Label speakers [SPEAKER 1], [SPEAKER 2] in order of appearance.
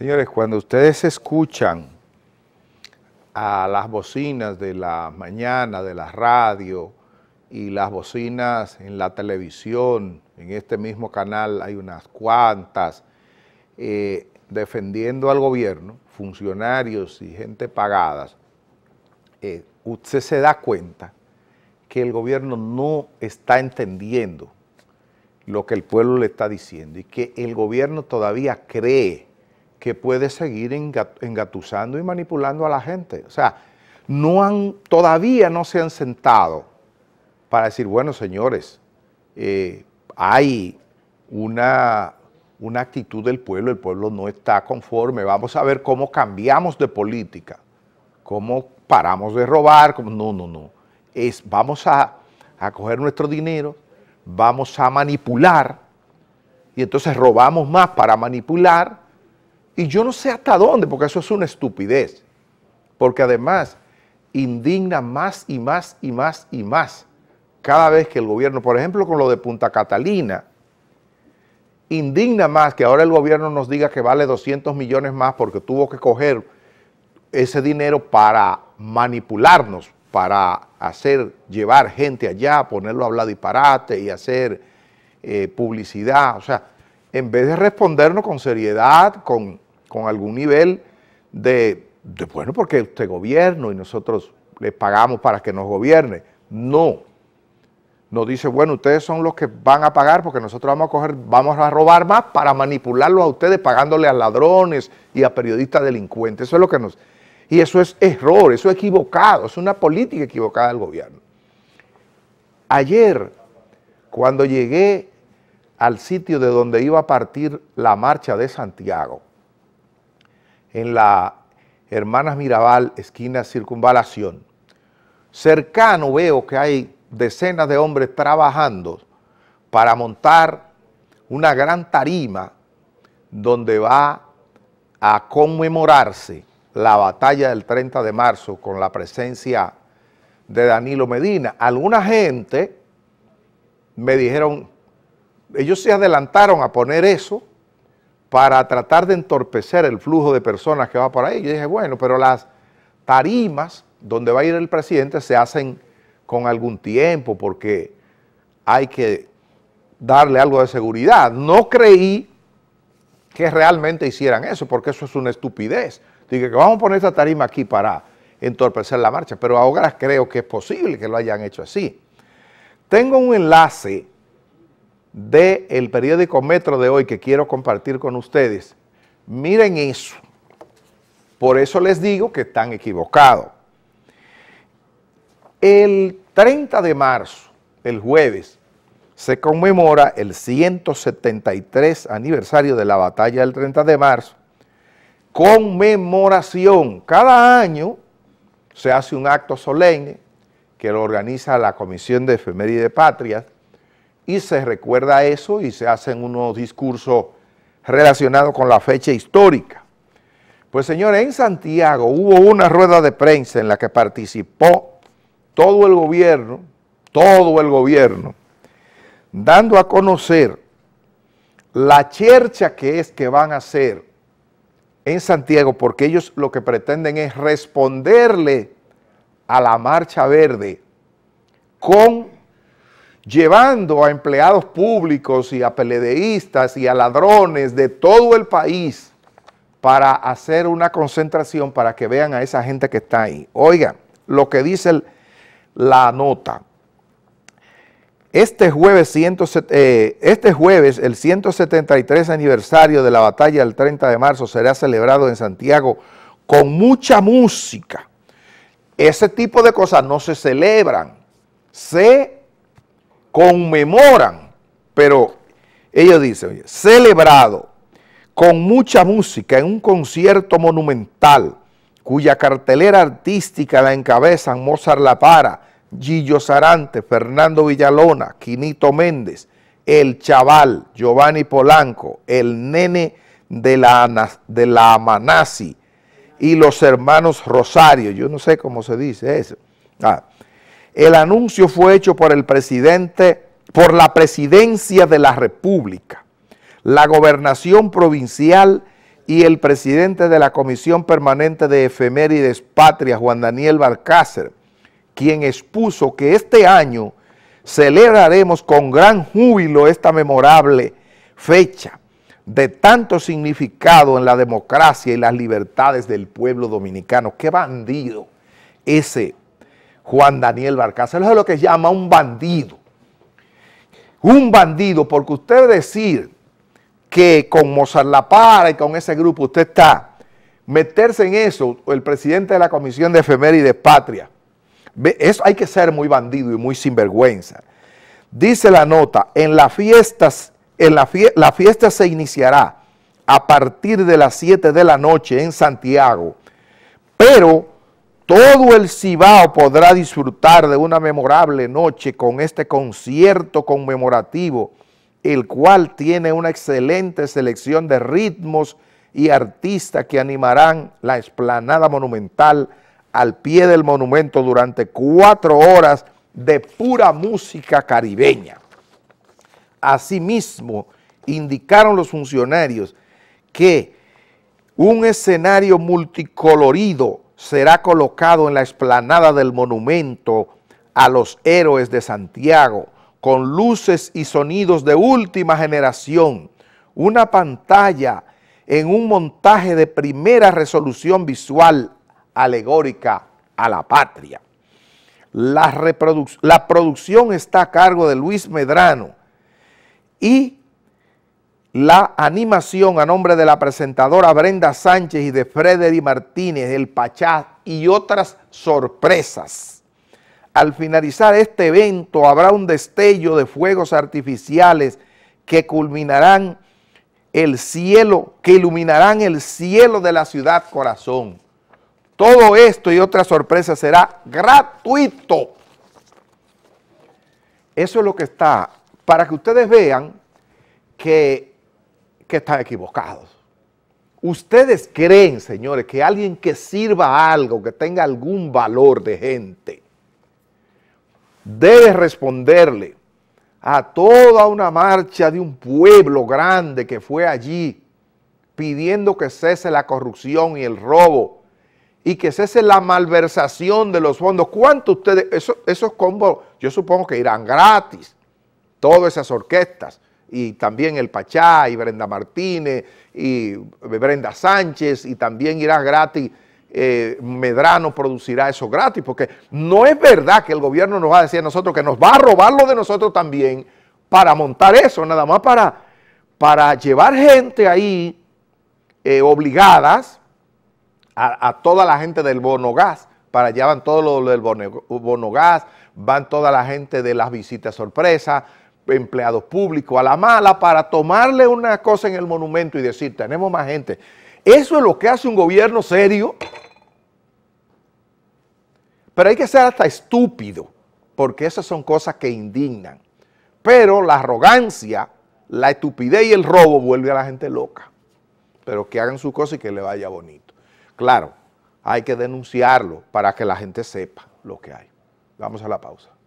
[SPEAKER 1] Señores, cuando ustedes escuchan a las bocinas de la mañana, de la radio y las bocinas en la televisión, en este mismo canal hay unas cuantas, eh, defendiendo al gobierno, funcionarios y gente pagada, eh, usted se da cuenta que el gobierno no está entendiendo lo que el pueblo le está diciendo y que el gobierno todavía cree que puede seguir engatusando y manipulando a la gente. O sea, no han, todavía no se han sentado para decir, bueno, señores, eh, hay una, actitud del pueblo, el pueblo no está conforme, vamos a ver cómo cambiamos de política, cómo paramos de robar, no, no, no. Es, vamos a, a coger nuestro dinero, vamos a manipular, y entonces robamos más para manipular, y yo no sé hasta dónde, porque eso es una estupidez. Porque además indigna más y más y más y más cada vez que el gobierno, por ejemplo con lo de Punta Catalina, indigna más que ahora el gobierno nos diga que vale 200 millones más porque tuvo que coger ese dinero para manipularnos, para hacer llevar gente allá, ponerlo a hablar disparate y hacer eh, publicidad. O sea, en vez de respondernos con seriedad, con con algún nivel de, bueno, porque usted gobierno y nosotros le pagamos para que nos gobierne. No. No dice, bueno, ustedes son los que van a pagar porque nosotros vamos a coger, vamos a robar más para manipularlos a ustedes pagándole a ladrones y a periodistas delincuentes. Eso es lo que nos... Y eso es error, eso es equivocado, es una política equivocada del gobierno. Ayer, cuando llegué al sitio de donde iba a partir la marcha de Santiago, en la Hermanas Mirabal, esquina Circunvalación. Cercano veo que hay decenas de hombres trabajando para montar una gran tarima donde va a conmemorarse la batalla del 30 de marzo con la presencia de Danilo Medina. Alguna gente me dijeron, ellos se adelantaron a poner eso para tratar de entorpecer el flujo de personas que va por ahí. Yo dije, bueno, pero las tarimas donde va a ir el presidente se hacen con algún tiempo porque hay que darle algo de seguridad. No creí que realmente hicieran eso, porque eso es una estupidez. Dije que vamos a poner esta tarima aquí para entorpecer la marcha, pero ahora creo que es posible que lo hayan hecho así. Tengo un enlace del periódico Metro de hoy que quiero compartir con ustedes. Miren eso. Por eso les digo que están equivocados. El 30 de marzo, el jueves, se conmemora el 173 aniversario de la batalla del 30 de marzo. Conmemoración. Cada año se hace un acto solemne que lo organiza la Comisión de de Patrias y se recuerda eso y se hacen unos discursos relacionados con la fecha histórica. Pues señores, en Santiago hubo una rueda de prensa en la que participó todo el gobierno, todo el gobierno, dando a conocer la chercha que es que van a hacer en Santiago, porque ellos lo que pretenden es responderle a la Marcha Verde con llevando a empleados públicos y a peledeístas y a ladrones de todo el país para hacer una concentración para que vean a esa gente que está ahí. Oigan, lo que dice la nota. Este jueves, eh, este jueves, el 173 aniversario de la batalla del 30 de marzo será celebrado en Santiago con mucha música. Ese tipo de cosas no se celebran, se conmemoran, pero ellos dicen, celebrado con mucha música en un concierto monumental cuya cartelera artística la encabezan Mozart La Para, Gillo Sarante, Fernando Villalona, Quinito Méndez, El Chaval, Giovanni Polanco, El Nene de la, de la y los hermanos Rosario, yo no sé cómo se dice eso. Ah, el anuncio fue hecho por el presidente, por la presidencia de la República, la gobernación provincial y el presidente de la Comisión Permanente de Efemérides Patria, Juan Daniel Barcácer, quien expuso que este año celebraremos con gran júbilo esta memorable fecha de tanto significado en la democracia y las libertades del pueblo dominicano. ¡Qué bandido ese Juan Daniel Barcaza. Eso es lo que llama un bandido. Un bandido, porque usted decir que con Mozart La y con ese grupo usted está, meterse en eso, el presidente de la Comisión de Efemérides Patria, eso hay que ser muy bandido y muy sinvergüenza. Dice la nota, en las fiestas, en la, la fiesta se iniciará a partir de las 7 de la noche en Santiago, pero todo el Cibao podrá disfrutar de una memorable noche con este concierto conmemorativo, el cual tiene una excelente selección de ritmos y artistas que animarán la explanada monumental al pie del monumento durante cuatro horas de pura música caribeña. Asimismo, indicaron los funcionarios que un escenario multicolorido será colocado en la explanada del monumento a los héroes de Santiago, con luces y sonidos de última generación, una pantalla en un montaje de primera resolución visual alegórica a la patria. La, la producción está a cargo de Luis Medrano y la animación a nombre de la presentadora Brenda Sánchez y de Freddy Martínez, El Pachá y otras sorpresas. Al finalizar este evento habrá un destello de fuegos artificiales que culminarán el cielo, que iluminarán el cielo de la ciudad corazón. Todo esto y otra sorpresa será gratuito. Eso es lo que está, para que ustedes vean que que están equivocados. Ustedes creen, señores, que alguien que sirva algo, que tenga algún valor de gente, debe responderle a toda una marcha de un pueblo grande que fue allí pidiendo que cese la corrupción y el robo y que cese la malversación de los fondos. ¿Cuánto ustedes, esos combos, yo supongo que irán gratis, todas esas orquestas, y también el Pachá y Brenda Martínez y Brenda Sánchez y también irá gratis. Eh, Medrano producirá eso gratis, porque no es verdad que el gobierno nos va a decir a nosotros que nos va a robar lo de nosotros también para montar eso, nada más para, para llevar gente ahí eh, obligadas a, toda la gente del bono gas. Para allá van todos los del bono, gas, van toda la gente de las visitas sorpresa, empleados públicos, a la mala, para tomarle una cosa en el monumento y decir, tenemos más gente. Eso es lo que hace un gobierno serio. Pero hay que ser hasta estúpido, porque esas son cosas que indignan. Pero la arrogancia, la estupidez y el robo vuelve a la gente loca. Pero que hagan su cosa y que le vaya bonito. Claro, hay que denunciarlo para que la gente sepa lo que hay. Vamos a la pausa.